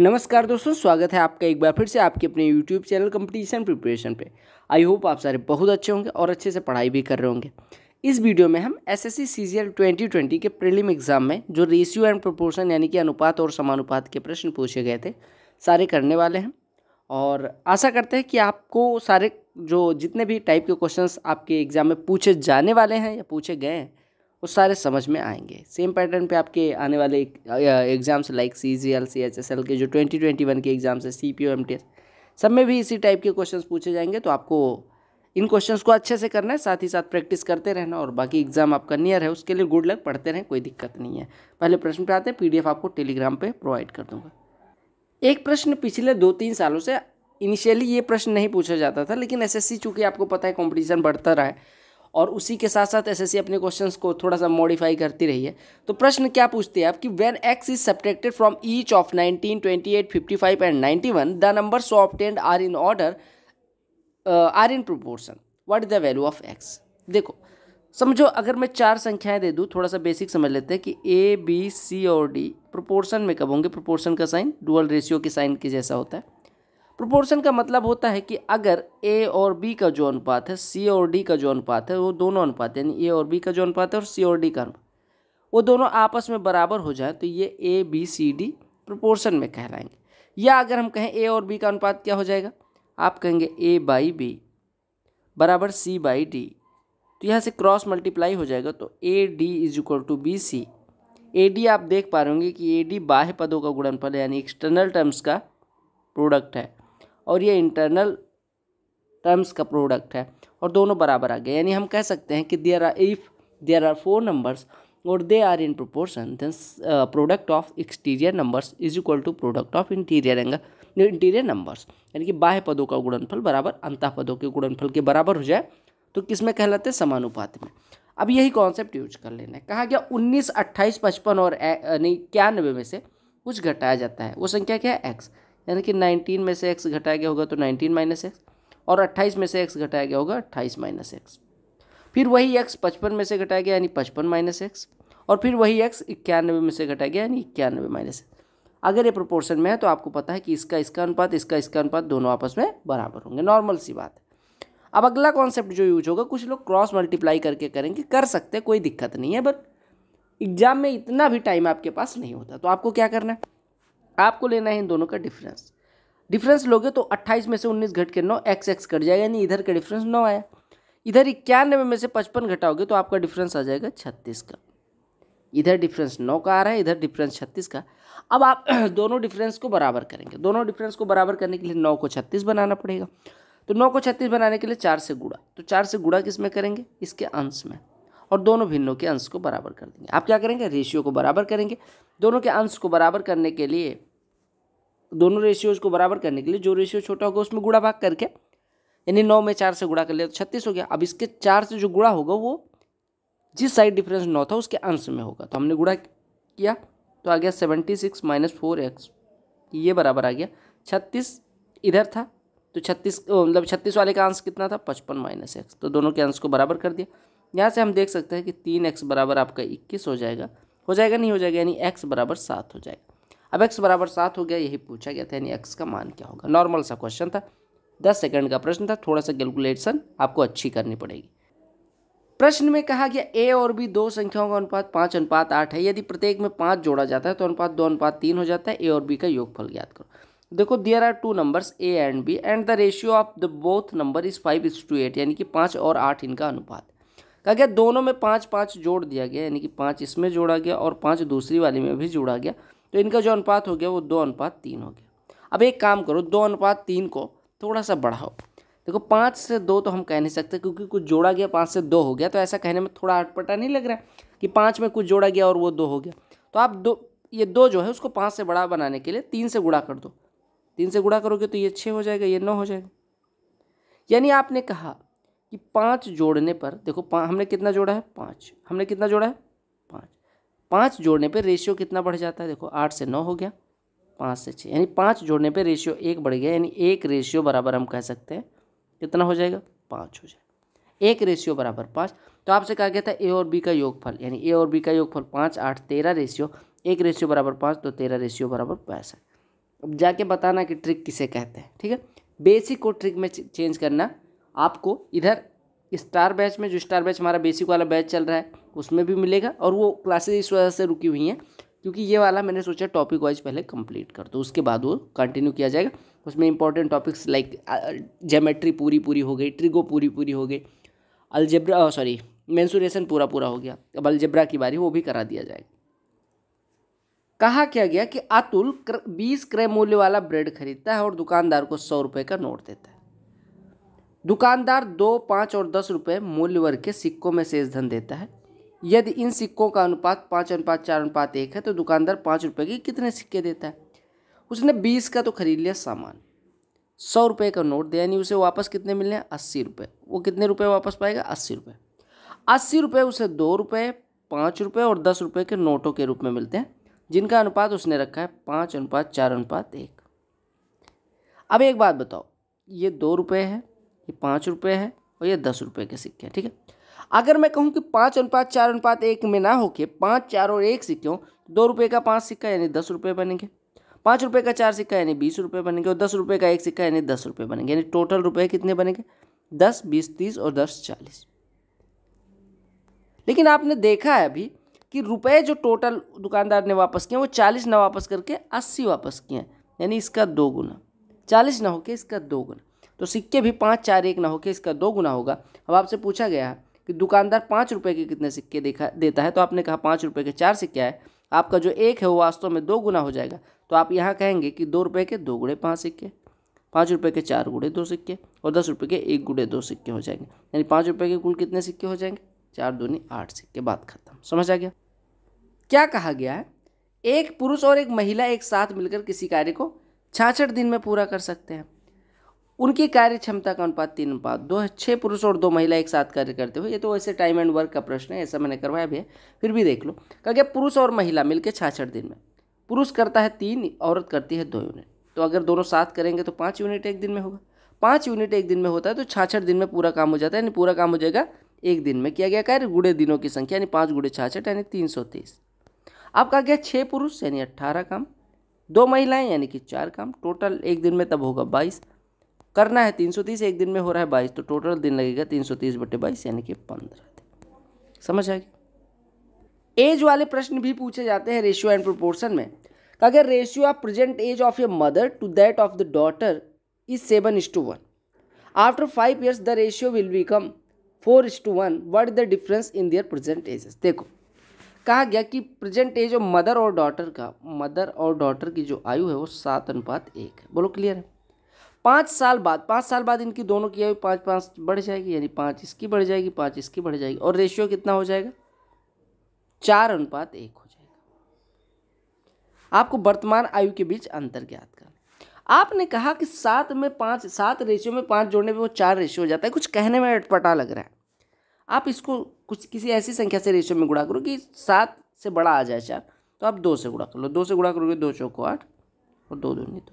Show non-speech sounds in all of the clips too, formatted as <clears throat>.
नमस्कार दोस्तों स्वागत है आपका एक बार फिर से आपके अपने यूट्यूब चैनल कंपटीशन प्रिपरेशन पे आई होप आप सारे बहुत अच्छे होंगे और अच्छे से पढ़ाई भी कर रहे होंगे इस वीडियो में हम S S C C L twenty twenty के प्रीलिम एग्जाम में जो रेशियो एंड प्रोपोर्शन यानी कि अनुपात और समानुपात के प्रश्न पूछे गए थे सारे करने वाले हैं और आशा करते हैं कि आपको सारे जो जितने भी टाइप के क्वेश्चन आपके एग्ज़ाम में पूछे जाने वाले हैं या पूछे गए हैं वो सारे समझ में आएंगे सेम पैटर्न पे आपके आने वाले exams like C G L C H S L के जो ट्वेंटी ट्वेंटी वन के एग्ज़ाम्स है C P O M T S सब में भी इसी टाइप के क्वेश्चंस पूछे जाएंगे तो आपको इन क्वेश्चंस को अच्छे से करना है साथ ही साथ प्रैक्टिस करते रहना और बाकी एग्जाम आपका नियर है उसके लिए गुड लक पढ़ते रहें कोई दिक्कत नहीं है पहले प्रश्न पे आते हैं पीडीएफ आपको टेलीग्राम पे प्रोवाइड कर दूंगा एक प्रश्न पिछले दो तीन सालों से इनिशियली ये प्रश्न नहीं पूछा जाता था लेकिन सी चूंकि आपको पता है कॉम्पिटिशन बढ़ता रहा है और उसी के साथ साथ एस अपने क्वेश्चंस को थोड़ा सा मॉडिफाई करती रही है तो प्रश्न क्या पूछते हैं आप कि when X is subtracted from each of 19, 28, 55 and 91 the number so obtained are in order are in proportion what is the value of X देखो समझो अगर मैं चार संख्याएं दे दूँ थोड़ा सा बेसिक समझ लेते हैं कि ए बी सी और डी प्रोपोर्सन में कब होंगे प्रोपोर्सन का साइन डुअल रेशियो के साइन के जैसा होता है प्रोपोर्शन का मतलब होता है कि अगर ए और बी का जो अनुपात है सी और डी का जो अनुपात है वो दोनों अनुपात यानी ए और बी का जो अनुपात है और सी और डी का अनुपात वो दोनों आपस में बराबर हो जाए तो ये A B C D proportion में कहलाएंगे या अगर हम कहें ए और बी का अनुपात क्या हो जाएगा आप कहेंगे ए बाई बी बराबर सी बाई डी तो यहाँ से क्रॉस मल्टीप्लाई हो जाएगा तो A D is equal to B C A D आप देख पा रहे होंगे कि ए डी बाह्य पदों का गुणनफल यानी एक्सटर्नल टर्म्स का प्रोडक्ट है और ये इंटरनल टर्म्स का प्रोडक्ट है और दोनों बराबर आ गए यानी हम कह सकते हैं कि there are if there are four numbers और they are in proportion then product of exterior numbers is equal to product of interior angle interior numbers यानी कि बाह्य पदों का गुणनफल बराबर अंतः पदों के गुणनफल के बराबर हो जाए तो किस में कहलाते हैं समानुपात में अब यही कॉन्सेप्ट यूज कर लेना है कहा गया उन्नीस अट्ठाईस पचपन और यानी इक्यानवे में से कुछ घटाया जाता है वो संख्या क्या है एक्स यानी कि 19 में से एक्स घटाया गया होगा तो 19 माइनस एक्स और 28 में से एक्स घटाया गया होगा अट्ठाईस माइनस एक्स फिर वही एक्स पचपन में से घटाया गया यानी पचपन माइनस एक्स और फिर वही एक्स इक्यानवे में से घटाया गया यानी इक्यानवे माइनस एक्स अगर ये प्रोपोर्शन में है तो आपको पता है कि इसका इसका अनुपात इसका इसका अनुपात दोनों आपस में बराबर होंगे नॉर्मल सी बात है अब अगला कॉन्सेप्ट जो यूज होगा कुछ लोग क्रॉस मल्टीप्लाई करके करेंगे कर सकते कोई दिक्कत नहीं है बट एग्जाम में इतना भी टाइम आपके पास नहीं होता तो आपको क्या करना है आपको लेना है इन दोनों का डिफरेंस डिफरेंस लोगे तो अट्ठाईस में से उन्नीस घट के नौ एक्स एक्स कट जाएगा यानी इधर का डिफरेंस नौ आया इधर इक्यानवे में से पचपन घटाओगे तो आपका डिफरेंस आ जाएगा छत्तीस का इधर डिफरेंस नौ का आ रहा है इधर डिफरेंस छत्तीस का अब आप <clears throat> दोनों डिफरेंस को बराबर करेंगे दोनों डिफरेंस को बराबर करने के लिए नौ को छत्तीस बनाना पड़ेगा तो नौ को छत्तीस बनाने के लिए चार से गुड़ा तो चार से गुड़ा किस में करेंगे इसके अंश में और दोनों भिन्नों के अंश को बराबर कर देंगे आप क्या करेंगे रेशियो को बराबर करेंगे दोनों के अंश को बराबर करने के लिए दोनों रेशियोज को बराबर करने के लिए जो रेशियो छोटा होगा उसमें गुड़ा भाग करके यानी नौ में चार से गुड़ा कर लिया तो छत्तीस हो गया अब इसके चार से जो गुड़ा होगा वो जिस साइड डिफरेंस नौ था उसके अंश में होगा तो हमने गुड़ा किया तो आ गया seventy six minus four X ये बराबर आ गया छत्तीस इधर था तो छत्तीस मतलब छत्तीस वाले का अंश कितना था पचपन माइनस एक्स तो दोनों के अंश को बराबर कर दिया यहाँ से हम देख सकते हैं कि तीन एक्स बराबर आपका इक्कीस हो जाएगा हो जाएगा नहीं हो जाएगा यानी एक्स बराबर सात हो जाएगा अब एक्स बराबर सात हो गया यही पूछा गया था यानी एक्स का मान क्या होगा नॉर्मल सा क्वेश्चन था दस सेकंड का प्रश्न था थोड़ा सा कैलकुलेशन आपको अच्छी करनी पड़ेगी प्रश्न में कहा गया ए और बी दो संख्याओं का अनुपात पाँच अनुपात आठ है यदि प्रत्येक में पाँच जोड़ा जाता है तो अनुपात दो अनुपात तीन हो जाता है ए और बी का योगफल ज्ञात करो देखो there are two numbers A and B and the ratio of the both number is five is to eight यानी कि पाँच और आठ इनका अनुपात कहा गया दोनों में पाँच पाँच जोड़ दिया गया यानी कि पाँच इसमें जोड़ा गया और पाँच दूसरी वाली में भी जोड़ा गया तो इनका जो अनुपात हो गया वो दो अनुपात तीन हो गया अब एक काम करो दो अनुपात तीन को थोड़ा सा बढ़ाओ देखो पाँच से दो तो हम कह नहीं सकते क्योंकि कुछ जोड़ा गया पाँच से दो हो गया तो ऐसा कहने में थोड़ा अटपटा नहीं लग रहा है कि पाँच में कुछ जोड़ा गया और वो दो हो गया तो आप दो ये दो जो है उसको पाँच से बड़ा बनाने के लिए तीन से गुड़ा कर दो तीन से गुड़ा करोगे तो ये छः हो जाएगा ये नौ हो जाएगा यानी आपने कहा कि पाँच जोड़ने पर देखो हमने कितना जोड़ा है पाँच हमने कितना जोड़ा है पाँच जोड़ने पर रेशियो कितना बढ़ जाता है देखो आठ से नौ हो गया पाँच से छः यानी पाँच जोड़ने पर रेशियो एक बढ़ गया यानी एक रेशियो बराबर हम कह सकते हैं कितना हो जाएगा पाँच हो जाएगा एक रेशियो बराबर पाँच तो आपसे कहा गया था ए और बी का योगफल यानी ए और बी का योगफल पाँच आठ तेरह रेशियो एक रेशियो बराबर पाँच तो तेरह रेशियो बराबर पैंसठ अब जाके बताना कि ट्रिक किसे कहते हैं ठीक है बेसिक को ट्रिक में चेंज करना आपको इधर स्टार बैच में जो स्टार बैच हमारा बेसिक वाला बैच चल रहा है उसमें भी मिलेगा और वो क्लासेज इस वजह से रुकी हुई हैं क्योंकि ये वाला मैंने सोचा टॉपिक वाइज पहले कंप्लीट कर दो उसके बाद वो कंटिन्यू किया जाएगा उसमें इंपॉर्टेंट टॉपिक्स लाइक जेमेट्री पूरी पूरी हो गई ट्रिगो पूरी पूरी हो गई अलजेब्रा सॉरी मैंसुरेशन पूरा पूरा हो गया अब अलजेब्रा की बारी वो भी करा दिया जाएगा कहा क्या गया कि अतुल क्र, बीस क्रय मूल्य वाला ब्रेड खरीदता है और दुकानदार को सौ रुपये का नोट देता है दुकानदार दो पाँच और दस रुपये मूल्य वर्ग के सिक्कों में शेष धन देता है यदि इन सिक्कों का अनुपात पाँच अनुपात चार अनुपात एक है तो दुकानदार पाँच रुपये के कितने सिक्के देता है उसने बीस का तो खरीद लिया सामान सौ रुपये का नोट दिया यानी उसे वापस कितने मिलने हैं अस्सी रुपये वो कितने रुपये वापस पाएगा अस्सी रुपये अस्सी रुपये उसे दो रुपये पाँच रुपये और दस रुपये के नोटों के रूप में मिलते हैं जिनका अनुपात उसने रखा है पाँच अनुपात चार अनुपात एक अब एक बात बताओ ये दो रुपये है ये पाँच रुपये है और ये दस रुपये के सिक्के हैं ठीक है अगर मैं कहूँ कि पाँच अनुपात चार अनुपात एक में ना होके पाँच चार और एक सिक्के तो दो रुपये का पाँच सिक्का यानी दस रुपये बनेंगे पाँच रुपये का चार सिक्का यानी बीस रुपये बनेंगे और दस रुपये का एक सिक्का यानी दस रुपये बनेंगे यानी टोटल रुपये कितने बनेंगे दस बीस तीस और दस चालीस लेकिन आपने देखा है अभी कि रुपये जो टोटल दुकानदार ने वापस किए वो चालीस ना वापस करके अस्सी वापस किए हैं यानी इसका दो गुना चालीस ना होके इसका दो गुना तो सिक्के भी पाँच चार एक ना होके इसका दो गुना होगा अब आपसे पूछा गया है कि दुकानदार पाँच रुपये के कितने सिक्के देखा देता है तो आपने कहा पाँच रुपये के चार सिक्के आए आपका जो एक है वो वास्तव में दो गुना हो जाएगा तो आप यहाँ कहेंगे कि दो रुपये के दो गुड़े पाँच सिक्के पाँच रुपये के चार गुड़े दो सिक्के और दस रुपये के एक गुड़े दो सिक्के हो जाएंगे यानी पाँच रुपये के कुल कितने सिक्के हो जाएंगे चार दूनी आठ सिक्के बात खत्म समझ आ गया क्या कहा गया है एक पुरुष और एक महिला एक साथ मिलकर किसी कार्य को छाछठ दिन में पूरा कर सकते हैं उनकी कार्य क्षमता का अनुपात तीन अनुपात दो है छः पुरुष और दो महिला एक साथ कार्य करते हुए ये तो वैसे टाइम एंड वर्क का प्रश्न है ऐसा मैंने करवाया भी है फिर भी देख लो कहा गया पुरुष और महिला मिलकर छाछठ दिन में पुरुष करता है तीन औरत करती है दो यूनिट तो अगर दोनों साथ करेंगे तो पाँच यूनिट एक दिन में होगा पाँच यूनिट एक दिन में होता है तो छाछठ दिन में पूरा काम हो जाता है यानी पूरा काम हो जाएगा एक दिन में किया गया कार्य गुड़े दिनों की संख्या यानी पाँच गुड़े छाछठ यानी तीन सौ तेईस अब कहा गया छः पुरुष यानी अट्ठारह काम दो महिलाएं यानी कि चार काम टोटल एक दिन में तब होगा बाईस करना है 330 एक दिन में हो रहा है 22 तो टोटल दिन लगेगा 330 बटे बाईस यानी कि दिन समझ आएगी एज वाले प्रश्न भी पूछे जाते हैं रेशियो एंड प्रोपोर्शन में अगर ratio of present age of your mother to that of the daughter is seven is to one after five years the ratio will become four is to one what the difference in their present ages देखो कहा गया कि present age of mother और daughter का mother और daughter की जो आयु है वो सात अनुपात एक है बोलो क्लियर है पाँच साल बाद पाँच साल बाद इनकी दोनों की आयु पाँच पाँच बढ़ जाएगी यानी पाँच इसकी बढ़ जाएगी पाँच इसकी बढ़ जाएगी और रेशियो कितना हो जाएगा चार अनुपात एक हो जाएगा आपको वर्तमान आयु के बीच अंतर ज्ञात करना आपने कहा कि सात में पाँच सात रेशियो में पाँच जोड़ने पर वो चार रेशियो हो जाता है कुछ कहने में अटपटा लग रहा है आप इसको कुछ किसी ऐसी संख्या से रेशियो में गुड़ा करो कि सात से बड़ा आ जाए चार तो आप दो से गुड़ा कर लो दो से गुड़ा करोगे दो चौको आठ और दो दो नहीं तो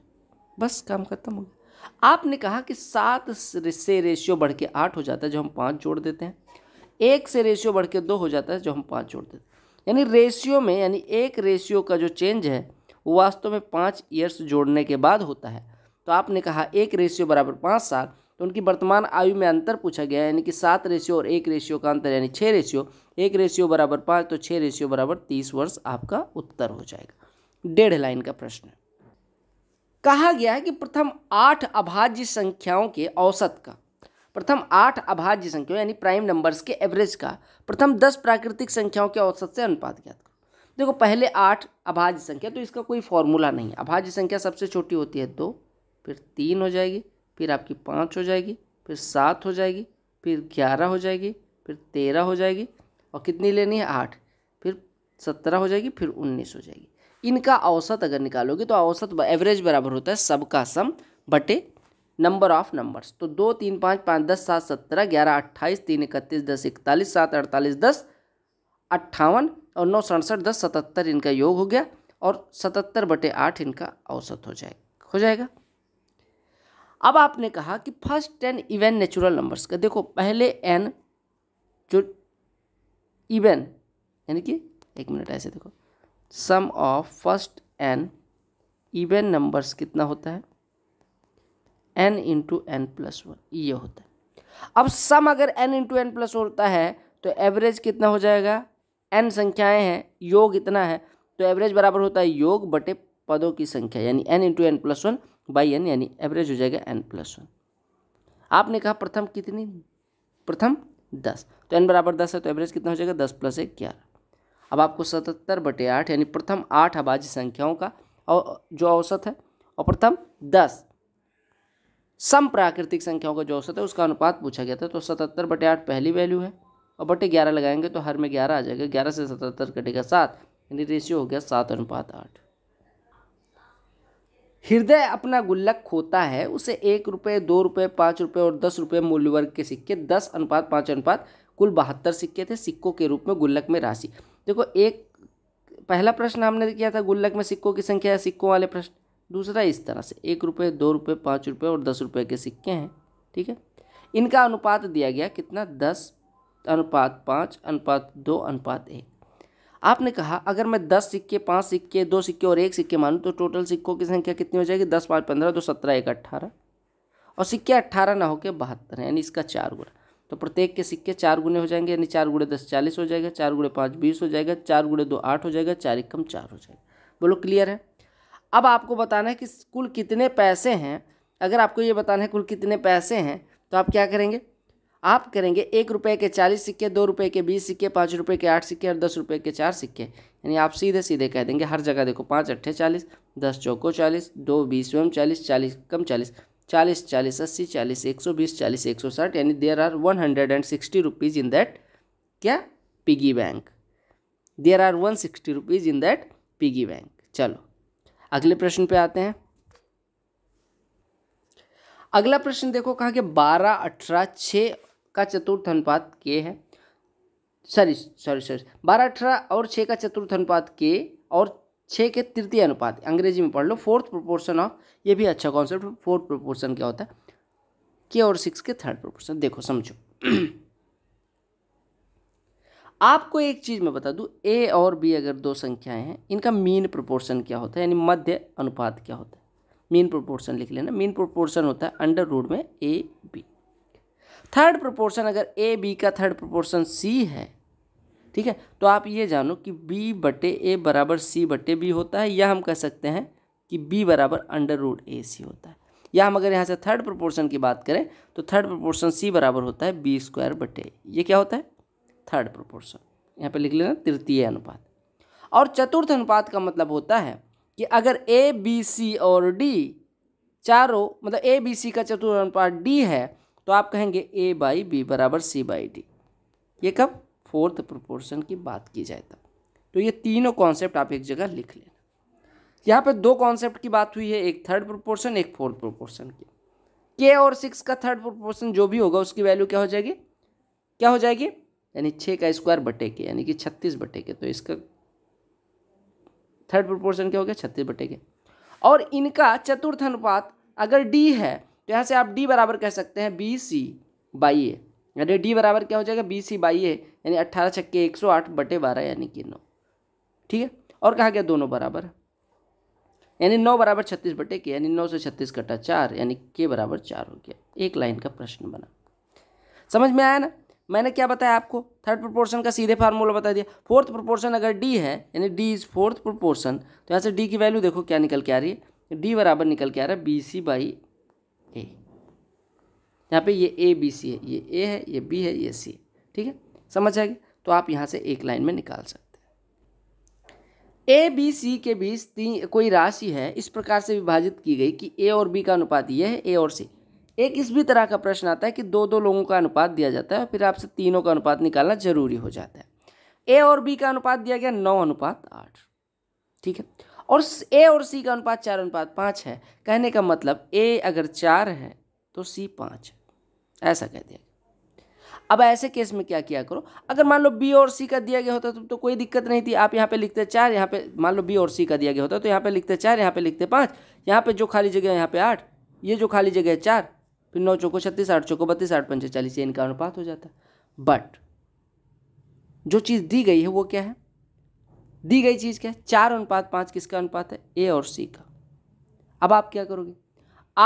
बस काम खत्म हो गया आपने कहा कि सात से रेशियो बढ़ के आठ हो जाता है जो हम पाँच जोड़ देते हैं एक से रेशियो बढ़ के दो हो जाता है जो हम पाँच जोड़ देते हैं यानी रेशियो में यानी एक रेशियो का जो चेंज है वो वास्तव में पाँच ईयर्स जोड़ने के बाद होता है तो आपने कहा एक रेशियो बराबर पाँच साल तो उनकी वर्तमान आयु में अंतर पूछा गया यानी कि सात रेशियो और एक रेशियो का अंतर यानी छः रेशियो एक रेशियो बराबर पाँच तो छः रेशियो बराबर तीस वर्ष आपका उत्तर हो जाएगा डेढ़ लाइन का प्रश्न है कहा गया है कि प्रथम आठ अभाज्य संख्याओं के औसत का प्रथम आठ अभाज्य संख्याओं यानी प्राइम नंबर्स के एवरेज का प्रथम दस प्राकृतिक संख्याओं के औसत से अनुपात ज्ञात करो देखो पहले आठ अभाज्य संख्या तो इसका कोई फॉर्मूला नहीं है अभाज्य संख्या सबसे छोटी होती है दो फिर तीन हो जाएगी फिर आपकी पाँच हो जाएगी फिर सात हो जाएगी फिर ग्यारह हो जाएगी फिर तेरह हो जाएगी और कितनी लेनी है आठ फिर सत्रह हो जाएगी फिर उन्नीस हो जाएगी इनका औसत अगर निकालोगे तो औसत एवरेज बराबर होता है सबका सम बटे नंबर ऑफ नंबर्स तो दो तीन पाँच पाँच दस सात सत्रह ग्यारह अट्ठाईस तीन इकतीस दस इकतालीस सात अड़तालीस दस अट्ठावन और नौ सड़सठ दस सतहत्तर इनका योग हो गया और सतहत्तर बटे आठ इनका औसत हो जाएगा हो जाएगा अब आपने कहा कि first ten even natural numbers का देखो पहले एन जो इवेन यानी कि एक मिनट ऐसे देखो sum of first N even numbers कितना होता है N into N plus one ये होता है अब सम अगर एन इंटू एन प्लस होता है तो एवरेज कितना हो जाएगा एन संख्याएं हैं योग इतना है तो एवरेज बराबर होता है योग बटे पदों की संख्या यानी N into N plus one by N यानी एवरेज हो जाएगा एन प्लस वन आपने कहा प्रथम कितनी प्रथम दस तो एन बराबर दस है तो एवरेज कितना हो जाएगा दस प्लस एक ग्यारह अब आपको सतहत्तर बटे आठ यानी प्रथम आठ आबाजी संख्याओं का और जो औसत है और प्रथम दस सम प्राकृतिक संख्याओं का जो औसत है उसका अनुपात पूछा गया था तो सतहत्तर बटे आठ पहली वैल्यू है और बटे ग्यारह लगाएंगे तो हर में ग्यारह आ जाएगा ग्यारह से सतहत्तर कटेगा सात यानी रेशियो हो गया सात अनुपात आठ हृदय अपना गुल्लक खोता है उसे एक रुपये दो रुपये पाँच रुपये और दस रुपये मूल्य वर्ग के सिक्के दस अनुपात पाँच अनुपात कुल बहत्तर सिक्के थे सिक्कों के रूप में गुल्लक में राशि देखो एक पहला प्रश्न हमने किया था गुल्लक में सिक्कों की संख्या है सिक्कों वाले प्रश्न दूसरा इस तरह से एक रुपये दो रुपये पाँच रुपये और दस रुपये के सिक्के हैं ठीक है इनका अनुपात दिया गया कितना दस अनुपात पाँच अनुपात दो अनुपात एक आपने कहा अगर मैं दस सिक्के पाँच सिक्के दो सिक्के और एक सिक्के मानूँ तो टोटल सिक्कों की संख्या कितनी हो जाएगी दस पाँच पंद्रह दो सत्रह एक अट्ठारह और सिक्के अट्ठारह ना होकर बहत्तर यानी इसका चार गुना तो प्रत्येक के सिक्के चार गुने हो जाएंगे यानी चार गुड़े दस चालीस हो जाएगा चार गुड़े पाँच बीस हो जाएगा चार गुड़े दो आठ हो जाएगा चार एक कम चार हो जाएगा बोलो क्लियर है अब आपको बताना है कि कुल कितने पैसे हैं अगर आपको ये बताना है कुल कितने पैसे हैं तो आप क्या करेंगे आप करेंगे एक रुपये के चालीस सिक्के दो रुपये के बीस सिक्के पाँच रुपये के आठ सिक्के और दस रुपये के चार सिक्के यानी आप सीधे सीधे कह देंगे हर जगह देखो पाँच अट्ठे चालीस दस चौको चालीस दो बीस एवं चालीस चालीस कम चालीस चालीस चालीस अस्सी चालीस एक सौ बीस चालीस एक सौ साठ यानी there are one hundred and sixty rupees in that क्या piggy bank there are one sixty rupees in that piggy bank चलो अगले प्रश्न पे आते हैं अगला प्रश्न देखो कहा कि बारह अठारह छः का चतुर्थ अनुपात के है सॉरी सॉरी सॉरी बारह अठारह और छः का चतुर्थ अनुपात के और छः के तृतीय अनुपात अंग्रेजी में पढ़ लो फोर्थ प्रोपोर्शन ऑफ ये भी अच्छा कॉन्सेप्ट फोर्थ प्रोपोर्शन क्या होता है के और सिक्स के थर्ड प्रोपोर्शन देखो समझो आपको एक चीज़ मैं बता दूं ए और बी अगर दो संख्याएं हैं इनका मीन प्रोपोर्शन क्या होता है यानी मध्य अनुपात क्या होता है मीन प्रोपोर्शन लिख लेना मीन प्रोपोर्शन होता है अंडर रूड में ए बी थर्ड प्रोपोर्शन अगर ए बी का थर्ड प्रोपोर्शन सी है ठीक है तो आप ये जानो कि बी बटे ए बराबर सी बटे बी होता है या हम कह सकते हैं कि बी बराबर अंडर रूट ए सी होता है या हम अगर यहाँ से थर्ड प्रोपोर्शन की बात करें तो थर्ड प्रोपोर्शन सी बराबर होता है बी स्क्वायर बटे ये क्या होता है थर्ड प्रोपोर्शन यहाँ पे लिख लेना तृतीय अनुपात और चतुर्थ अनुपात का मतलब होता है कि अगर ए बी सी और डी चारों मतलब ए बी सी का चतुर्थ अनुपात डी है तो आप कहेंगे ए बाई बी बराबर सी बाई डी ये कब फोर्थ प्रोपोर्शन की बात की जाए तब तो ये तीनों कॉन्सेप्ट आप एक जगह लिख लेना यहाँ पे दो कॉन्सेप्ट की बात हुई है एक थर्ड प्रोपोर्शन एक फोर्थ प्रोपोर्शन की के और सिक्स का थर्ड प्रोपोर्शन जो भी होगा उसकी वैल्यू क्या हो जाएगी क्या हो जाएगी यानी छः का स्क्वायर बटे के यानी कि छत्तीस बटे के तो इसका थर्ड प्रोपोर्शन क्या हो गया छत्तीस बटे के और इनका चतुर्थ अनुपात अगर डी है तो यहाँ से आप डी बराबर कह सकते हैं बी सी बाई ए यानी डी बराबर क्या हो जाएगा बी सी बाई ए यानी अट्ठारह छक्के एक सौ आठ बटे बारह यानी कि नौ ठीक है और कहा गया दोनों बराबर यानी नौ बराबर छत्तीस बटे के यानी नौ से छत्तीस कटा चार यानी के बराबर चार हो गया एक लाइन का प्रश्न बना समझ में आया ना मैंने क्या बताया आपको थर्ड प्रोपोर्शन का सीधे फार्मूला बता दिया फोर्थ प्रोपोर्शन अगर डी है यानी डी इज़ फोर्थ प्रोपोर्शन तो यहाँ से डी की वैल्यू देखो क्या निकल के आ रही है डी बराबर निकल के आ रहा है बी सी बाई ए यहाँ पे ये ए बी सी है ये ए है ये बी है ये सी है ठीक है समझ आएगी तो आप यहाँ से एक लाइन में निकाल सकते हैं ए बी सी के बीच तीन कोई राशि है इस प्रकार से विभाजित की गई कि ए और बी का अनुपात ये है ए और सी एक इस भी तरह का प्रश्न आता है कि दो दो लोगों का अनुपात दिया जाता है और फिर आपसे तीनों का अनुपात निकालना जरूरी हो जाता है ए और बी का अनुपात दिया गया नौ अनुपात आठ ठीक है और ए और सी का अनुपात चार अनुपात पाँच है कहने का मतलब ए अगर चार है तो सी पाँच ऐसा कह दिया अब ऐसे केस में क्या किया करो अगर मान लो बी और सी का दिया गया होता तो, तो कोई दिक्कत नहीं थी आप यहाँ पे लिखते चार यहाँ पे मान लो बी और सी का दिया गया होता तो यहाँ पे लिखते चार यहाँ पे लिखते पाँच यहाँ पे जो खाली जगह है यहाँ पे आठ ये जो खाली जगह है चार फिर नौ चौको छत्तीस आठ चौको बत्तीस आठ पंचे चालीस ये इनका अनुपात हो जाता बट जो चीज़ दी गई है वो क्या है दी गई चीज़ क्या है चार अनुपात पाँच किसका अनुपात है ए और सी का अब आप क्या करोगे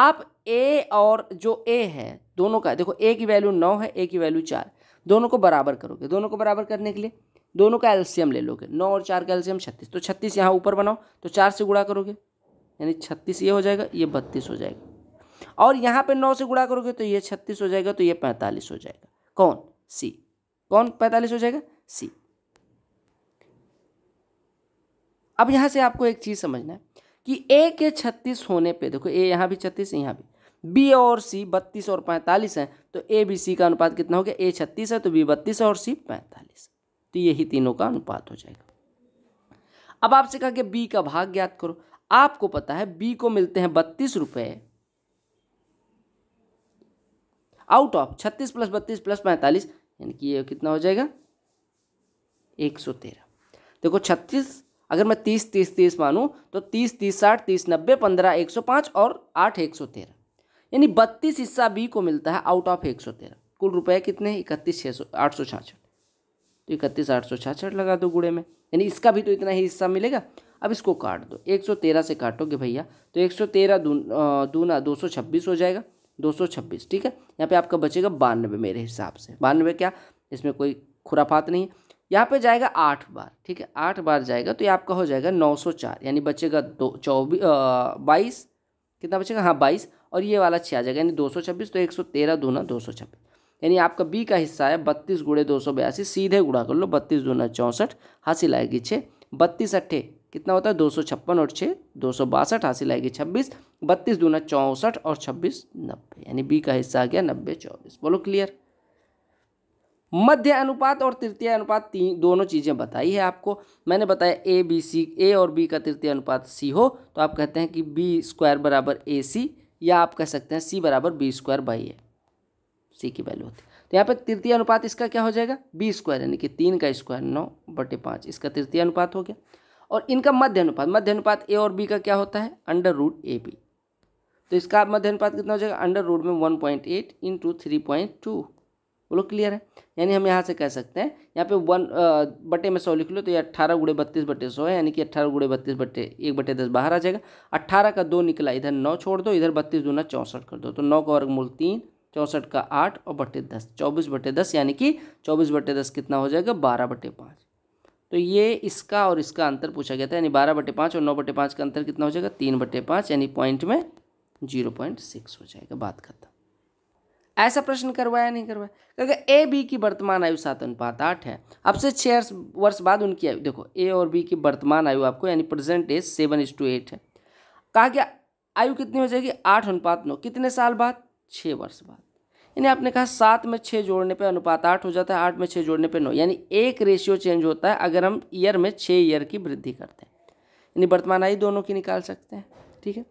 आप ए और जो ए है दोनों का देखो ए की वैल्यू नौ है ए की वैल्यू चार दोनों को बराबर करोगे दोनों को बराबर करने के लिए दोनों का एल्सियम ले लोगे नौ और चार का एल्सियम छत्तीस तो छत्तीस यहाँ ऊपर बनाओ तो चार से गुड़ा करोगे यानी छत्तीस ये हो जाएगा ये बत्तीस हो जाएगा और यहाँ पे नौ से गुड़ा करोगे तो ये छत्तीस हो जाएगा तो ये पैंतालीस हो जाएगा कौन सी कौन पैंतालीस हो जाएगा सी अब यहाँ से आपको एक चीज़ समझना है कि ए के छत्तीस होने पे देखो ए यहाँ भी छत्तीस यहाँ भी बी और सी बत्तीस और पैंतालीस है तो ए बी सी का अनुपात कितना हो गया ए छत्तीस है तो बी बत्तीस और सी पैंतालीस तो यही तीनों का अनुपात हो जाएगा अब आपसे कहा कि बी का भाग ज्ञात करो आपको पता है बी को मिलते हैं बत्तीस रुपये आउट ऑफ छत्तीस प्लस बत्तीस प्लस पैंतालीस यानी कि यह कितना हो जाएगा एक सौ तेरह देखो छत्तीस अगर मैं तीस तीस तीस मानूँ तो तीस तीस साठ तीस नब्बे पंद्रह एक सौ पांच और आठ एक सौ तेरह यानी बत्तीस हिस्सा बी को मिलता है आउट ऑफ एक सौ तेरह कुल रुपए कितने इकतीस छः सौ आठ सौ छाछठ तो इकतीस आठ सौ छाछठ लगा दो गुड़े में यानी इसका भी तो इतना ही हिस्सा मिलेगा अब इसको काट दो एक सौ तेरह से काटोगे भैया तो एक सौ तेरह दूना दो सौ छब्बीस हो जाएगा दो सौ छब्बीस ठीक है यहाँ पे आपका बचेगा बानवे मेरे हिसाब से बानवे क्या इसमें कोई खुराफात नहीं है यहाँ पे जाएगा आठ बार ठीक है आठ बार जाएगा तो ये आपका हो जाएगा नौ सौ चार यानी बचेगा दो चौबीस बाईस कितना बचेगा हाँ बाईस और ये वाला जाएगा यानी दो सौ छब्बीस तो एक सौ तेरह दूना दो सौ छब्बीस यानी आपका बी का हिस्सा है बत्तीस गुड़े दो सौ बयासी सीधे गुड़ा कर लो बत्तीस दूना चौंसठ हासिल आएगी छः बत्तीस अट्ठे कितना होता है दो सौ छप्पन और छः दो सौ बासठ हासिल आएगी छब्बीस बत्तीस दूना चौंसठ और छब्बीस नब्बे यानी बी का हिस्सा आ गया नब्बे चौबीस बोलो क्लियर मध्य अनुपात और तृतीय अनुपात तीन दोनों चीज़ें बताई है आपको मैंने बताया ए बी सी ए और बी का तृतीय अनुपात सी हो तो आप कहते हैं कि बी स्क्वायर बराबर ए सी या आप कह सकते हैं सी बराबर B square by A C की वैल्यू होती है तो यहाँ पर तृतीय अनुपात इसका क्या हो जाएगा बी स्क्वायर यानी कि तीन का स्क्वायर नौ बटे पाँच इसका तृतीय अनुपात हो गया और इनका मध्य अनुपात मध्य अनुपात ए और बी का क्या होता है अंडर रूट ए बी तो इसका मध्य अनुपात कितना हो जाएगा अंडर रूट में one point eight into three point two बोलो क्लियर है यानी हम यहाँ से कह सकते हैं यहाँ पे वन बटे में सौ लिख लो तो ये अट्ठारह गुड़े बत्तीस बटे सौ है यानी कि अट्ठारह गुड़े बत्तीस बटे एक बटे दस बाहर आ जाएगा अट्ठारह का दो निकला इधर नौ छोड़ दो इधर बत्तीस दूना चौंसठ कर दो तो नौ का वर्ग मूल तीन चौंसठ का आठ और बटे दस चौबीस बटे दस यानी कि चौबीस बटे दस कितना हो जाएगा बारह बटे पाँच तो ये इसका और इसका अंतर पूछा गया था यानी बारह बटे पाँच और नौ बटे पाँच का अंतर कितना हो जाएगा तीन बटे पाँच यानी पॉइंट में जीरो पॉइंट सिक्स हो जाएगा बात खत्म ऐसा प्रश्न करवाया नहीं करवाया क्योंकि ए बी की वर्तमान आयु सात अनुपात आठ है अब से छः वर्ष बाद उनकी आयु देखो ए और बी की वर्तमान आयु आपको यानी present age seven is to eight है कहा गया आयु कितनी हो जाएगी आठ अनुपात नौ कितने साल बाद छः वर्ष बाद यानी आपने कहा सात में छः जोड़ने पर अनुपात आठ हो जाता है आठ में छः जोड़ने पर नौ यानी एक रेशियो चेंज होता है अगर हम ईयर में छः ईयर की वृद्धि करते हैं यानी वर्तमान आयु दोनों की निकाल सकते हैं ठीक है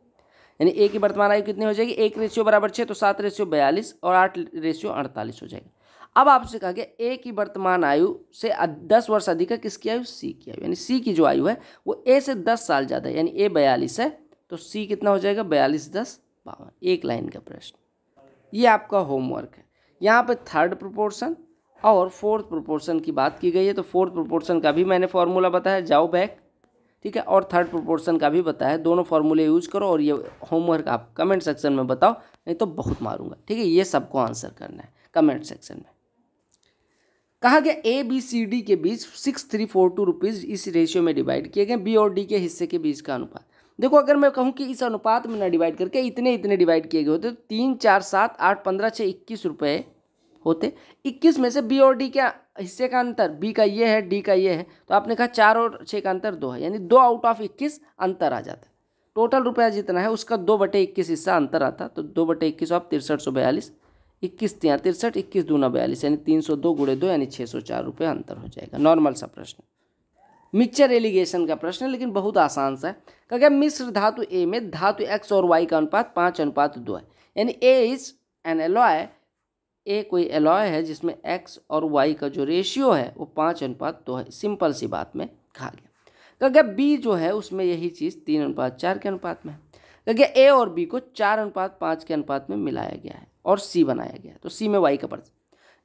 यानी ए की वर्तमान आयु कितनी हो जाएगी एक रेशियो बराबर छः तो सात रेशियो बयालीस और आठ रेशियो अड़तालीस हो जाएगा अब आपसे कहा गया ए की वर्तमान आयु से दस वर्ष अधिक है किसकी आयु सी की आयु यानी सी की जो आयु है वो ए से दस साल ज़्यादा है यानी ए बयालीस है तो सी कितना हो जाएगा बयालीस दस बावन एक लाइन का प्रश्न ये आपका होमवर्क है यहाँ पर थर्ड प्रोपोर्शन और फोर्थ प्रोपोर्शन की बात की गई है तो फोर्थ प्रोपोर्शन का भी मैंने फॉर्मूला बताया जाओ बैक ठीक है और थर्ड प्रोपोर्शन का भी बताया दोनों फॉर्मूले यूज करो और ये होमवर्क आप कमेंट सेक्शन में बताओ नहीं तो बहुत मारूंगा ठीक है ये सबको आंसर करना है कमेंट सेक्शन में कहा गया ए बी सी डी के बीच six three four two rupees इस रेशियो में डिवाइड किए गए बी और डी के हिस्से के बीच का अनुपात देखो अगर मैं कहूँ कि इस अनुपात में ना डिवाइड करके इतने इतने डिवाइड किए गए होते तो तीन चार सात आठ पंद्रह छः इक्कीस रुपये होते इक्कीस में से बी और डी का हिस्से का अंतर बी का ये है डी का ये है तो आपने कहा चार और छः का अंतर दो है यानी दो आउट ऑफ इक्कीस अंतर आ जाता है टोटल रुपया जितना है उसका दो बटे इक्कीस हिस्सा अंतर आता तो दो बटे इक्कीस आप तिरसठ सौ बयालीस इक्कीस तिया तिरसठ इक्कीस दूना बयालीस यानी तीन सौ दो गुड़े दो यानी छः सौ चार रुपये अंतर हो जाएगा नॉर्मल सा प्रश्न मिक्सचर एलिगेशन का प्रश्न है लेकिन बहुत आसान सा है क्या गया मिश्र धातु ए में धातु एक्स और वाई का अनुपात पाँच अनुपात दो है यानी A is an alloy A कोई एलॉय है जिसमें एक्स और वाई का जो रेशियो है वो पाँच अनुपात दो है सिंपल सी बात में कहा गया कह गया बी जो है उसमें यही चीज़ तीन अनुपात चार के अनुपात में है गया ए और बी को चार अनुपात पाँच के अनुपात में मिलाया गया है और सी बनाया गया है तो सी में वाई का पर्स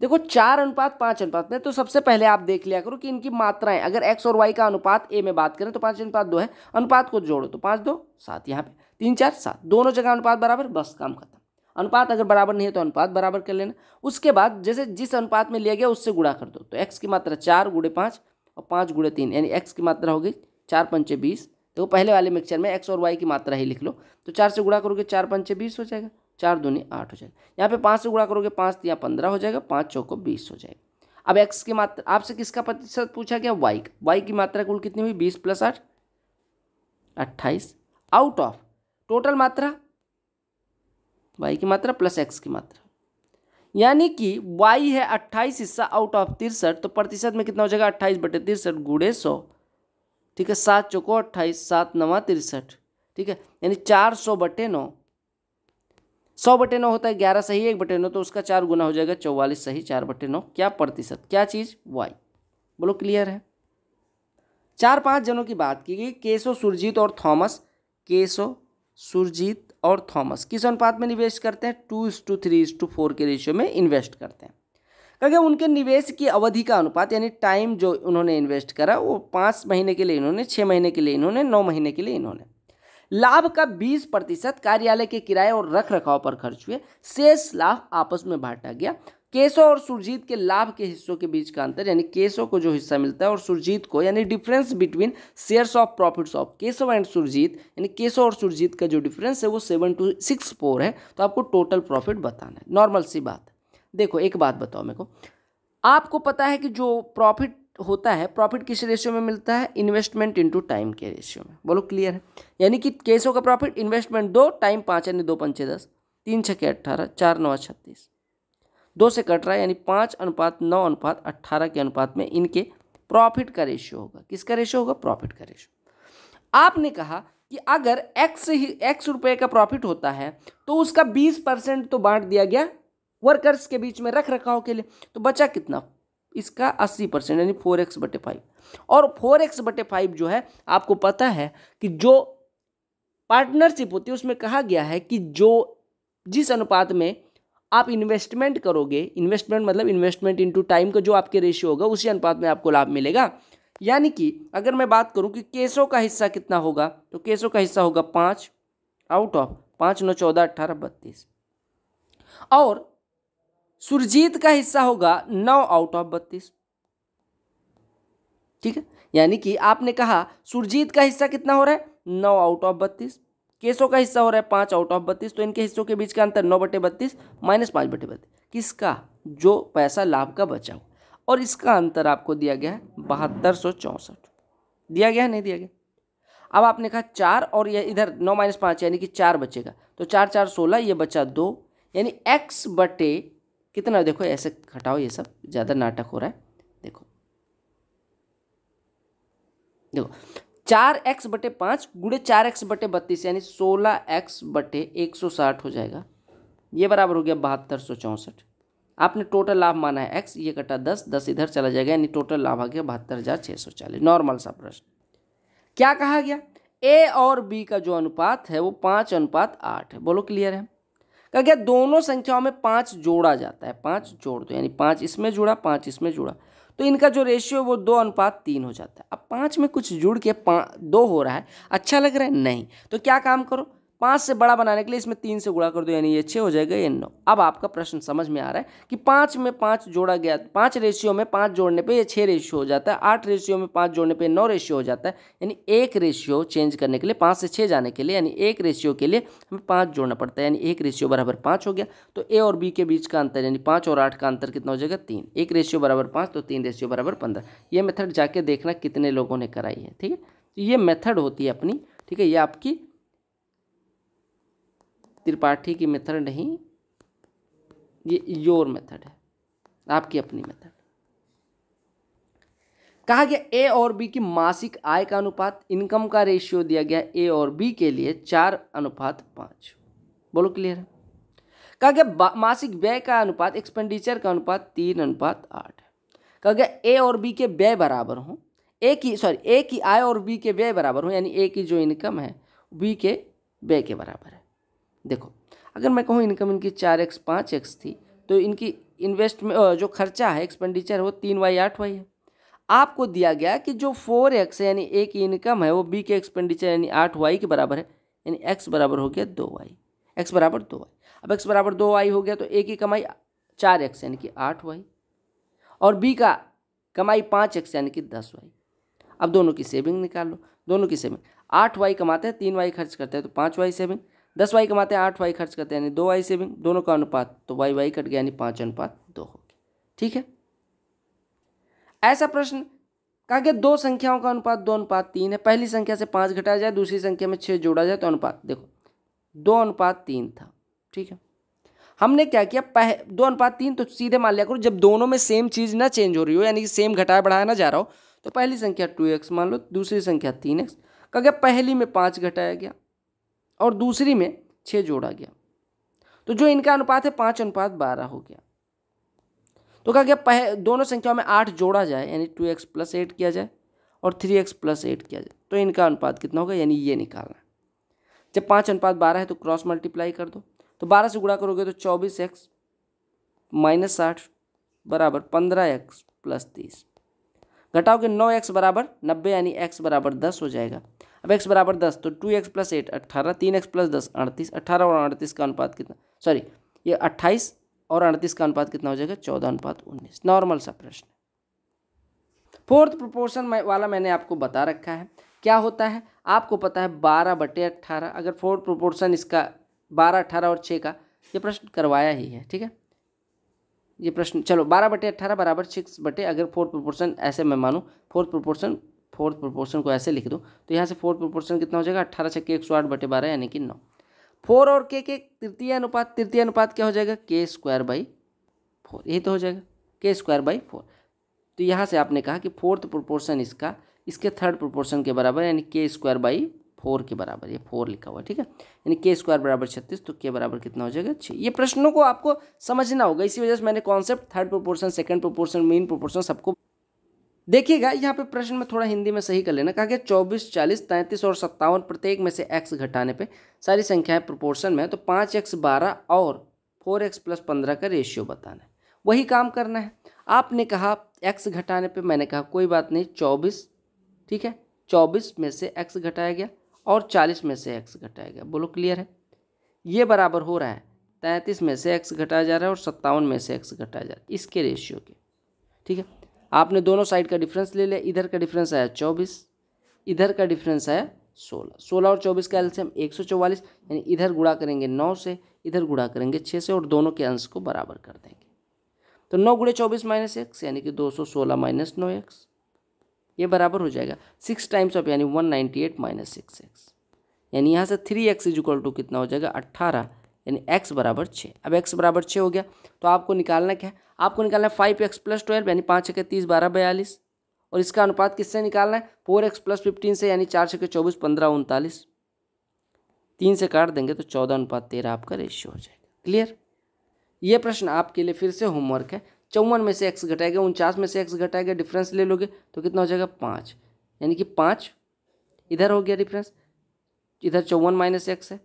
देखो चार अनुपात पाँच अनुपात में तो सबसे पहले आप देख लिया करो कि इनकी मात्राएं अगर एक्स और वाई का अनुपात ए में बात करें तो पाँच अनुपात दो है अनुपात को जोड़ो तो पाँच दो सात यहाँ पे तीन चार सात दोनों जगह अनुपात बराबर बस काम खत्म अनुपात अगर बराबर नहीं है तो अनुपात बराबर कर लेना उसके बाद जैसे जिस अनुपात में लिया गया उससे गुणा कर दो तो एक्स की मात्रा चार गुड़े पाँच और पाँच गुड़े तीन यानी एक्स की मात्रा होगी चार पंचे बीस तो पहले वाले मिक्सचर में एक्स और वाई की मात्रा ही लिख लो तो चार से गुड़ा करोगे चार पंचे बीस हो जाएगा चार दूनी आठ हो जाएगा यहाँ पे पाँच से गुड़ा करोगे पाँच तो या पंद्रह हो जाएगा पाँच चौको बीस हो जाएगा अब एक्स की मात्रा आपसे किसका प्रतिशत पूछा गया वाई का वाई की मात्रा कुल कितनी हुई बीस प्लस आठ अट्ठाईस आउट ऑफ टोटल मात्रा वाई की मात्रा प्लस एक्स की मात्रा यानी कि वाई है अट्ठाईस हिस्सा आउट ऑफ तिरसठ तो प्रतिशत में कितना हो जाएगा अट्ठाईस बटे तिरसठ गुड़े सौ ठीक है सात चौको अट्ठाईस सात नवा तिरसठ ठीक है यानी चार सौ बटे नौ सौ बटे नौ होता है ग्यारह सही एक बटे नौ तो उसका चार गुना हो जाएगा चौवालीस सही चार बटे नौ क्या प्रतिशत क्या चीज़ वाई बोलो क्लियर है चार पांच जनों की बात की गई केशव सुरजीत और थॉमस केशव सुरजीत और थॉमस किस अनुपात में निवेश करते हैं two is to three is to four के रेशियो में इन्वेस्ट करते हैं क्योंकि उनके निवेश की अवधि का अनुपात यानी टाइम जो उन्होंने इन्वेस्ट करा वो पाँच महीने के लिए इन्होंने छः महीने के लिए इन्होंने नौ महीने के लिए इन्होंने लाभ का बीस प्रतिशत कार्यालय के किराए और रख रखाव पर खर्च हुए शेष लाभ आपस में बांटा गया केशव और सुरजीत के लाभ के हिस्सों के बीच का अंतर यानी केशव को जो हिस्सा मिलता है और सुरजीत को यानी difference between shares of profits of Keshav and Surjit यानी केशव और सुरजीत का जो डिफरेंस है वो सेवन टू सिक्स फोर है तो आपको टोटल प्रॉफिट बताना है नॉर्मल सी बात देखो एक बात बताओ मेरे को आपको पता है कि जो प्रॉफिट होता है प्रॉफिट किस रेशियो में मिलता है इन्वेस्टमेंट इंटू टाइम के रेशियो में बोलो क्लियर है यानी कि केसों का प्रॉफिट इन्वेस्टमेंट दो टाइम पाँच यानी दो पंचे दस तीन छः अट्ठारह चार नौ छत्तीस दो से कट रहा है यानी पाँच अनुपात नौ अनुपात अट्ठारह के अनुपात में इनके प्रॉफिट का रेशियो होगा किसका रेशियो होगा प्रॉफिट का रेशियो आपने कहा कि अगर एक्स ही एक्स रुपये का प्रॉफिट होता है तो उसका बीस परसेंट तो बांट दिया गया वर्कर्स के बीच में रख रखाव के लिए तो बचा कितना इसका अस्सी परसेंट यानी फोर एक्स बटे फाइव और फोर एक्स बटे फाइव जो है आपको पता है कि जो पार्टनरशिप होती है उसमें कहा गया है कि जो जिस अनुपात में आप इन्वेस्टमेंट करोगे इन्वेस्टमेंट मतलब इन्वेस्टमेंट इनटू टाइम का जो आपके रेशियो होगा उसी अनुपात में आपको लाभ मिलेगा यानी कि अगर मैं बात करूं कि केसों का हिस्सा कितना होगा तो केसों का हिस्सा होगा पाँच आउट ऑफ पाँच नौ चौदह अट्ठारह बत्तीस और सुरजीत का हिस्सा होगा नौ आउट ऑफ बत्तीस ठीक है यानी कि आपने कहा सुरजीत का हिस्सा कितना हो रहा है नौ आउट ऑफ बत्तीस केसों का हिस्सा हो रहा है पाँच आउट ऑफ बत्तीस तो इनके हिस्सों के बीच का अंतर नौ बटे बत्तीस माइनस पाँच बटे बत्तीस किसका जो पैसा लाभ का बचा हुआ और इसका अंतर आपको दिया गया है बहत्तर सौ चौंसठ दिया गया नहीं दिया गया अब आपने कहा चार और ये इधर नौ माइनस पाँच यानी कि चार बचेगा तो चार चार सोलह ये बचा दो यानी एक्स बटे कितना देखो ऐसे घटाओ ये सब ज़्यादा नाटक हो रहा है देखो देखो चार एक्स बटे पाँच गुड़े चार एक्स बटे बत्तीस यानी सोलह एक्स बटे एक सौ साठ हो जाएगा ये बराबर हो गया बहत्तर सौ चौंसठ आपने टोटल लाभ माना है एक्स ये कटा दस दस इधर चला जाएगा यानी टोटल लाभ आ गया बहत्तर हज़ार छः सौ चालीस नॉर्मल सा प्रश्न क्या कहा गया ए और बी का जो अनुपात है वो पाँच अनुपात आठ है बोलो क्लियर है कहा गया दोनों संख्याओं में पाँच जोड़ा जाता है पाँच जोड़ दो यानी पाँच इसमें जुड़ा पाँच इसमें जुड़ा तो इनका जो रेशियो वो दो अनुपात तीन हो जाता है अब पाँच में कुछ जुड़ के पाँ दो हो रहा है अच्छा लग रहा है नहीं तो क्या काम करो पाँच से बड़ा बनाने के लिए इसमें तीन से गुड़ा कर दो यानी ये छः हो जाएगा ये नौ अब आपका प्रश्न समझ में आ रहा है कि पाँच में पाँच जोड़ा गया पाँच रेशियो में पाँच जोड़ने पे ये छः रेशियो हो जाता है आठ रेशियो में पाँच जोड़ने पे नौ रेशियो हो जाता है यानी एक रेशियो चेंज करने के लिए पाँच से छः जाने के लिए यानी एक रेशियो के लिए हमें पाँच जोड़ना पड़ता है यानी एक रेशियो बराबर पाँच हो गया तो ए और बी के बीच का अंतर यानी पाँच और आठ का अंतर कितना हो जाएगा तीन एक रेशियो बराबर पाँच तो तीन रेशियो बराबर पंद्रह ये मेथड जाके देखना कितने लोगों ने कराई है ठीक है तो ये मेथड होती है अपनी ठीक है ये आपकी त्रिपाठी की मेथड नहीं ये योर मेथड है आपकी अपनी मेथड कहा गया ए और बी की मासिक आय का अनुपात इनकम का रेशियो दिया गया ए और बी के लिए चार अनुपात पांच बोलो क्लियर है कहा गया मासिक व्यय का अनुपात एक्सपेंडिचर का अनुपात तीन अनुपात आठ कहा गया ए और बी के व्यय बराबर हों ए की सॉरी ए की आय और बी के व्यय बराबर हों यानी ए की जो इनकम है बी के व्यय के बराबर है देखो अगर मैं कहूँ इनकम इनकी चार एक्स पाँच एक्स थी तो इनकी इन्वेस्ट में जो खर्चा है एक्सपेंडिचर वो तीन वाई आठ वाई है आपको दिया गया कि जो फोर एक्स यानी ए की इनकम है वो बी के एक्सपेंडिचर यानी आठ वाई के बराबर है यानी एक्स बराबर हो गया दो वाई एक्स बराबर दो वाई अब एक्स बराबर दो वाई हो गया तो ए की कमाई चार एक्स यानी कि आठ वाई और बी का कमाई पाँच एक्स यानी कि दस वाई अब दोनों की सेविंग निकाल लो दोनों की सेविंग आठ वाई कमाते हैं तीन वाई खर्च करते हैं तो पाँच वाई सेविंग दस वाई कमाते हैं आठ वाई खर्च करते हैं यानी दो वाई सेविंग दोनों का अनुपात तो वाई वाई कट गया यानी पाँच अनुपात दो हो गया ठीक है ऐसा प्रश्न कहा गया दो संख्याओं का अनुपात दो अनुपात तीन है पहली संख्या से पाँच घटाया जाए दूसरी संख्या में छः जोड़ा जाए तो अनुपात देखो दो अनुपात तीन था ठीक है हमने क्या किया पह दो अनुपात तीन तो सीधे मान लिया करो जब दोनों में सेम चीज़ ना चेंज हो रही हो यानी कि सेम घटाया बढ़ाया ना जा रहा हो तो पहली संख्या टू एक्स मान लो दूसरी संख्या तीन एक्स कहा गया पहली में पाँच घटाया गया और दूसरी में छः जोड़ा गया तो जो इनका अनुपात है पाँच अनुपात बारह हो गया तो कहा गया पह दोनों संख्याओं में आठ जोड़ा जाए यानी टू एक्स प्लस एट किया जाए और थ्री एक्स प्लस एट किया जाए तो इनका अनुपात कितना होगा यानी ये निकालना जब पाँच अनुपात बारह है तो क्रॉस मल्टीप्लाई कर दो तो बारह से गुणा करोगे तो चौबीस एक्स माइनस साठ बराबर पंद्रह एक्स प्लस तीस घटाओगे नौ एक्स बराबर नब्बे यानी एक्स बराबर दस हो जाएगा अब एक्स बराबर दस तो टू एक्स प्लस एट अट्ठारह तीन एक्स प्लस दस अड़तीस अट्ठारह और अड़तीस का अनुपात कितना सॉरी ये अट्ठाईस और अड़तीस का अनुपात कितना हो जाएगा चौदह अनुपात उन्नीस नॉर्मल सा प्रश्न फोर्थ प्रोपोर्शन वाला मैंने आपको बता रखा है क्या होता है आपको पता है बारह बटे अट्ठारह अगर फोर्थ प्रोपोर्शन इसका बारह अट्ठारह और छः का ये प्रश्न करवाया ही है ठीक है ये प्रश्न चलो बारह बटे अट्ठारह बराबर सिक्स बटे अगर फोर्थ प्रोपोर्शन ऐसे मैं मानूँ फोर्थ प्रोपोर्शन फोर्थ प्रोपोर्शन को ऐसे लिख दो तो यहाँ से फोर्थ प्रोपोर्शन कितना हो जाएगा अट्ठारह छक्के एक सौ आठ बटे बारह यानी कि नौ फोर और के के तृतीय अनुपात तृतीय अनुपात क्या हो जाएगा के स्क्वायर बाई फोर यही तो हो जाएगा के स्क्वायर बाई फोर तो यहाँ से आपने कहा कि फोर्थ प्रोपोर्शन इसका इसके थर्ड प्रोपोर्शन के बराबर यानी के स्क्वायर बाई फोर के बराबर ये फोर लिखा हुआ है ठीक है यानी के स्क्वायर बराबर छत्तीस तो के बराबर कितना हो जाएगा छः ये प्रश्नों को आपको समझना होगा इसी वजह से मैंने concept third proportion second proportion mean proportion सबको देखिएगा यहाँ पे प्रश्न में थोड़ा हिंदी में सही कर लेना कहा गया चौबीस चालीस तैंतीस और सत्तावन प्रत्येक में से एक्स घटाने पे सारी संख्याएं प्रोपोर्शन में तो पाँच एक्स बारह और फोर एक्स प्लस पंद्रह का रेशियो बताना है वही काम करना है आपने कहा एक्स घटाने पे मैंने कहा कोई बात नहीं चौबीस ठीक है चौबीस में से एक्स घटाया गया और चालीस में से एक्स घटाया गया बोलो क्लियर है ये बराबर हो रहा है तैंतीस में से एक्स घटाया जा रहा है और सत्तावन में से एक्स घटाया जा रहा है इसके रेशियो के ठीक है आपने दोनों साइड का डिफरेंस ले लिया इधर का डिफरेंस आया चौबीस इधर का डिफरेंस आया सोलह सोलह और चौबीस का एल्सियम एक सौ चौवालीस यानी इधर गुड़ा करेंगे नौ से इधर गुड़ा करेंगे छः से और दोनों के अंश को बराबर कर देंगे तो नौ गुड़े चौबीस माइनस एक्स यानी कि दो सौ सोलह माइनस नौ एक्स ये बराबर हो जाएगा सिक्स टाइम्स ऑफ यानी one ninety eight minus six X यानी यहाँ से three X is equal to कितना हो जाएगा अट्ठारह यानी एक्स बराबर छः अब एक्स बराबर छः हो गया तो आपको निकालना क्या है आपको निकालना है फाइव एक्स प्लस ट्वेल्व यानी पाँच छः तीस बारह बयालीस और इसका अनुपात किससे निकालना है फोर एक्स प्लस फिफ्टीन से यानी चार छः चौबीस पंद्रह उनतालीस तीन से काट देंगे तो चौदह अनुपात तेरह आपका रेशियो हो जाएगा क्लियर ये प्रश्न आपके लिए फिर से होमवर्क है चौवन में से एक्स घटाएगा उनचास में से एक्स घटाएगा डिफरेंस ले लोगे तो कितना हो जाएगा पाँच यानी कि पाँच इधर हो गया डिफरेंस इधर चौवन माइनस एक्स है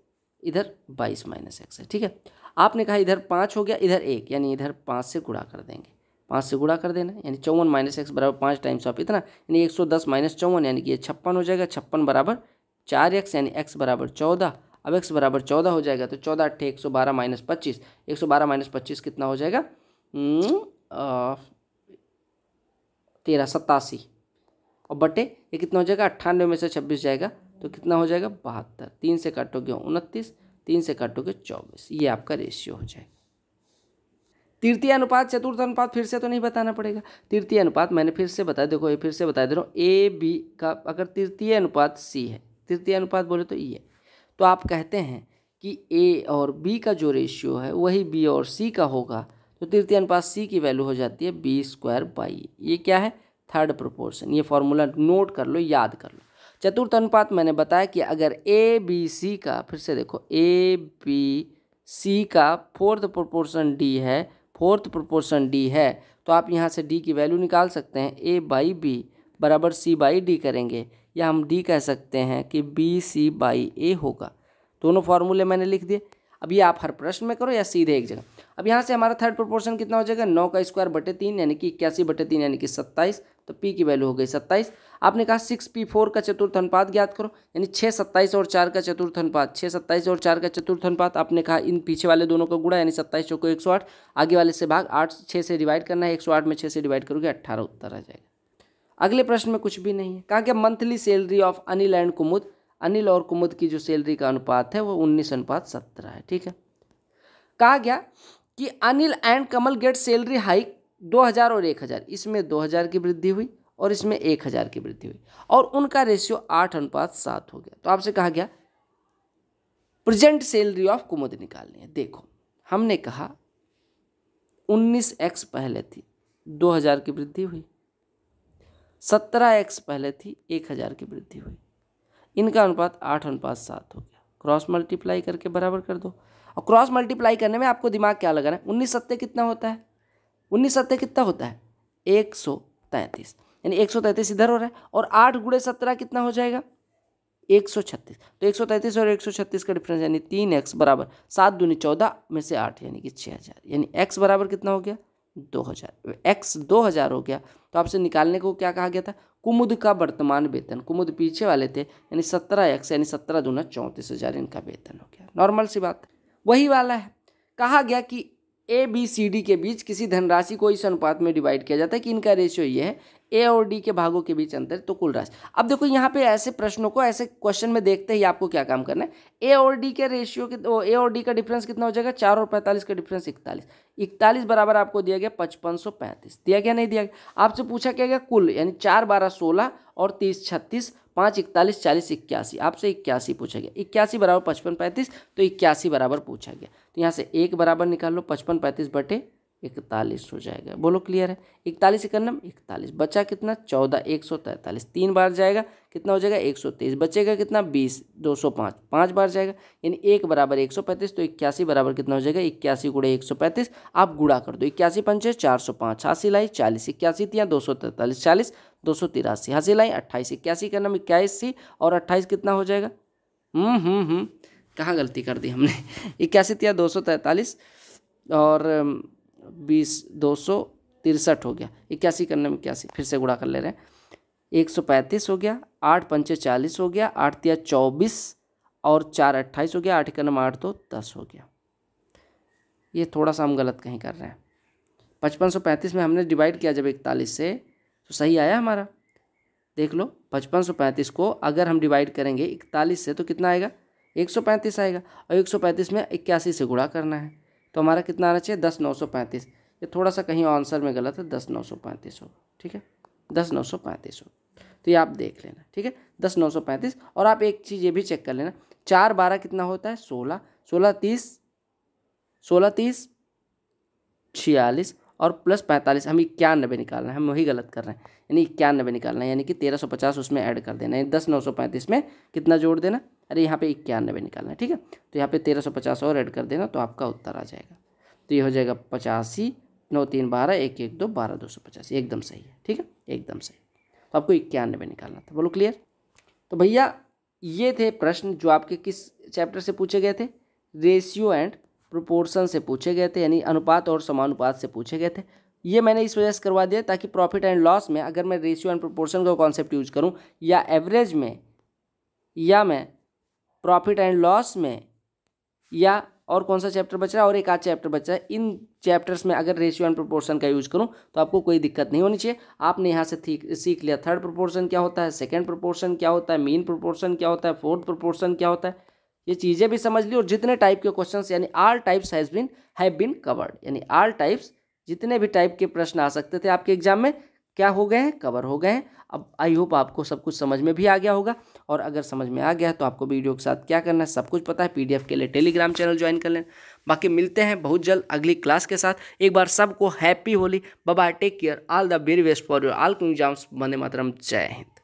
इधर बाईस माइनस एक्स है ठीक है आपने कहा इधर पाँच हो गया इधर एक यानी इधर पाँच से गुड़ा कर देंगे पाँच से गुड़ा कर देना यानी चौवन माइनस एक्स बराबर पाँच टाइम्स ऑफ इतना यानी एक सौ दस माइनस चौवन यानी कि ये छप्पन हो जाएगा छप्पन बराबर चार एक्स यानी एक्स बराबर चौदह अब एक्स बराबर चौदह हो जाएगा तो चौदह अट्ठे एक सौ बारह माइनस पच्चीस एक सौ बारह माइनस पच्चीस कितना हो जाएगा हम्म, तेरह सत्तासी और बटे ये कितना हो जाएगा अट्ठानवे में से छब्बीस जाएगा तो कितना हो जाएगा बहत्तर तीन से काटोगे उनतीस तीन से काटोगे चौबीस ये आपका रेशियो हो जाएगा तृतीय अनुपात चतुर्थ अनुपात फिर से तो नहीं बताना पड़ेगा तृतीय अनुपात मैंने फिर से बताया देखो ये फिर से बता दे रहा हूँ ए बी का अगर तृतीय अनुपात सी है तृतीय अनुपात बोले तो ई e है तो आप कहते हैं कि ए और बी का जो रेशियो है वही बी और सी का होगा तो तृतीय अनुपात सी की वैल्यू हो जाती है बी स्क्वायर बाई ये क्या है थर्ड प्रोपोर्शन ये फॉर्मूला नोट कर लो याद कर लो चतुर्थ अनुपात मैंने बताया कि अगर ए बी सी का फिर से देखो ए बी सी का फोर्थ प्रोपोर्शन डी है फोर्थ प्रोपोर्शन डी है तो आप यहाँ से डी की वैल्यू निकाल सकते हैं ए बाई बी बराबर सी बाई डी करेंगे या हम डी कह सकते हैं कि बी सी बाई ए होगा दोनों फार्मूले मैंने लिख दिए अब ये आप हर प्रश्न में करो या सीधे एक जगह अब यहाँ से हमारा थर्ड प्रोपोर्शन कितना हो जाएगा नौ का स्क्वायर बटे तीन यानी कि इक्यासी बटे तीन यानी कि सत्ताईस तो पी की वैल्यू हो गई सत्ताईस आपने कहा सिक्स पी फोर का चतुर्थ अनुपात ज्ञात करो यानी छः सत्ताईस और चार का चतुर्थ अनुपात छः सत्ताईस और चार का चतुर्थ अनुपात आपने कहा इन पीछे वाले दोनों का गुड़ा यानी सत्ताईस चौको एक सौ आठ आगे वाले से भाग आठ छः से डिवाइड करना है एक सौ आठ में छः से डिवाइड करोगे अट्ठारह उत्तर आ जाएगा अगले प्रश्न में कुछ भी नहीं है कहा गया monthly salary of Anil and Kumud Anil और कुमुद की जो सैलरी का अनुपात है वो उन्नीस अनुपात सत्रह है ठीक है कहा गया कि Anil and Kamal get salary hike 2000 और 1000 इसमें 2000 की वृद्धि हुई और इसमें 1000 की वृद्धि हुई और उनका रेशियो आठ अनुपात सात हो गया तो आपसे कहा गया प्रेजेंट सैलरी ऑफ कुमुद निकालनी है देखो हमने कहा उन्नीस एक्स पहले थी 2000 की वृद्धि हुई सत्रह एक्स पहले थी 1000 की वृद्धि हुई इनका अनुपात आठ अनुपात सात हो गया क्रॉस मल्टीप्लाई करके बराबर कर दो और क्रॉस मल्टीप्लाई करने में आपको दिमाग क्या लगाना है उन्नीस सत्य कितना होता है उन्नीस सत्य कितना होता है एक सौ तैंतीस यानी एक सौ तैंतीस इधर हो रहा है और आठ गुड़े सत्रह कितना हो जाएगा एक सौ छत्तीस तो एक सौ तैंतीस और एक सौ छत्तीस का डिफरेंस यानी तीन एक्स बराबर सात दूनी चौदह में से आठ यानी कि छः हज़ार यानी एक्स बराबर कितना हो गया दो हज़ार एक्स दो हज़ार हो गया तो आपसे निकालने को क्या कहा गया था कुमुद का वर्तमान वेतन कुमुद पीछे वाले थे यानी सत्रह एक्स यानी सत्रह दूना चौंतीस हज़ार इनका वेतन हो गया नॉर्मल सी बात है वही वाला है कहा गया कि ए बी सी डी के बीच किसी धनराशि को इस अनुपात में डिवाइड किया जाता है कि इनका रेशियो ये है ए और डी के भागों के बीच अंतर तो कुल राशि अब देखो यहाँ पे ऐसे प्रश्नों को ऐसे क्वेश्चन में देखते ही आपको क्या काम करना है ए और डी के रेशियो के तो ए और डी का डिफरेंस कितना हो जाएगा चार और पैंतालीस का डिफरेंस इकतालीस इकतालीस बराबर आपको दिया गया पचपन सौ पैंतीस दिया गया नहीं दिया गया आपसे पूछा क्या गया कुल यानी चार बारह सोलह और तीस छत्तीस पाँच इकतालीस चालीस इक्यासी आपसे इक्यासी पूछा गया इक्यासी बराबर पचपन पैंतीस तो इक्यासी बराबर पूछा गया तो यहाँ से एक बराबर निकाल लो पचपन पैंतीस बटे इकतालीस हो जाएगा बोलो क्लियर है इकतालीस इकन्नम इकतालीस बचा कितना चौदह एक सौ तैंतालीस तीन बार जाएगा कितना हो जाएगा एक सौ तेईस बचेगा कितना बीस दो सौ पाँच पाँच बार जाएगा यानी एक बराबर एक सौ पैंतीस तो इक्यासी बराबर कितना हो जाएगा इक्यासी गुड़े एक सौ पैंतीस आप गुड़ा कर दो इक्यासी पंचे चार सौ पाँच छासी हाँ, लाई चालीस इक्यासी तिया दो सौ तैंतालीस चालीस दो सौ तिरासी हासिल आई अट्ठाईस इक्यासी का नाम सी और अट्ठाईस कितना हो जाएगा हम्म, हम्म, हम्म। कहाँ गलती कर दी हमने <laughs> इक्यासी तिया दो सौ तैंतालीस और बीस दो सौ तिरसठ हो गया इक्यासी का नाम इक्यासी फिर से गुड़ा कर ले रहे हैं एक सौ पैंतीस हो गया आठ पंचे चालीस हो गया आठ तिया चौबीस और चार अट्ठाईस हो गया आठ नाम आठ तो दस हो गया ये थोड़ा सा हम गलत कहीं कर रहे हैं पचपन सौ पैंतीस में हमने डिवाइड किया जब इकतालीस से तो सही आया हमारा देख लो पचपन सौ पैंतीस को अगर हम डिवाइड करेंगे इकतालीस से तो कितना आएगा एक सौ पैंतीस आएगा और एक सौ पैंतीस में इक्यासी से गुड़ा करना है तो हमारा कितना आना चाहिए दस नौ सौ पैंतीस ये थोड़ा सा कहीं आंसर में गलत है दस नौ सौ पैंतीस होगा ठीक है दस नौ सौ पैंतीस होगा तो ये आप देख लेना ठीक है दस नौ सौ पैंतीस और आप एक चीज़ ये भी चेक कर लेना चार बारह कितना होता है सोलह सोलह तीस सोलह तीस छियालीस और प्लस पैंतालीस हम इक्यानबे निकालना है हम वही गलत कर रहे हैं यानी इक्यानबे निकालना है यानी कि तेरह सौ पचास उसमें ऐड कर देना है दस नौ सौ पैंतीस में कितना जोड़ देना अरे यहाँ पे इक्यानबे निकालना है ठीक है तो यहाँ पे तेरह सौ पचास और ऐड कर देना तो आपका उत्तर आ जाएगा तो ये हो जाएगा पचासी नौ तीन बारह एक एक दो बारह दो सौ पचासी एकदम सही है ठीक है एकदम सही तो आपको इक्यानबे निकालना था बोलो क्लियर तो भैया ये थे प्रश्न जो आपके किस चैप्टर से पूछे गए थे रेशियो एंड प्रोपोर्शन से पूछे गए थे यानी अनुपात और समानुपात से पूछे गए थे ये मैंने इस वजह से करवा दिया ताकि प्रॉफिट एंड लॉस में अगर मैं रेशियो एंड प्रोपोर्शन का कॉन्सेप्ट यूज करूँ या एवरेज में या मैं प्रॉफिट एंड लॉस में या और कौन सा चैप्टर बच रहा है और एक आध चैप्टर बच रहा है इन चैप्टर्स में अगर रेशियो एंड प्रोपोर्शन का यूज करूं तो आपको कोई दिक्कत नहीं होनी चाहिए आपने यहाँ से सीख लिया थर्ड प्रोपोर्शन क्या होता है सेकेंड प्रोपोर्शन क्या होता है मीन प्रोपोर्शन क्या होता है फोर्थ प्रोपोर्शन क्या होता है ये चीज़ें भी समझ ली और जितने टाइप के क्वेश्चन यानी all types has been have been covered यानी आल टाइप्स जितने भी टाइप के प्रश्न आ सकते थे आपके एग्जाम में क्या हो गए हैं कवर हो गए हैं अब आई होप आपको सब कुछ समझ में भी आ गया होगा और अगर समझ में आ गया तो आपको वीडियो के साथ क्या करना है सब कुछ पता है पीडीएफ के लिए टेलीग्राम चैनल ज्वाइन कर लें बाकी मिलते हैं बहुत जल्द अगली क्लास के साथ एक बार सबको happy Holi bye take care all the very best for your all exams बने मातरम जय हिंद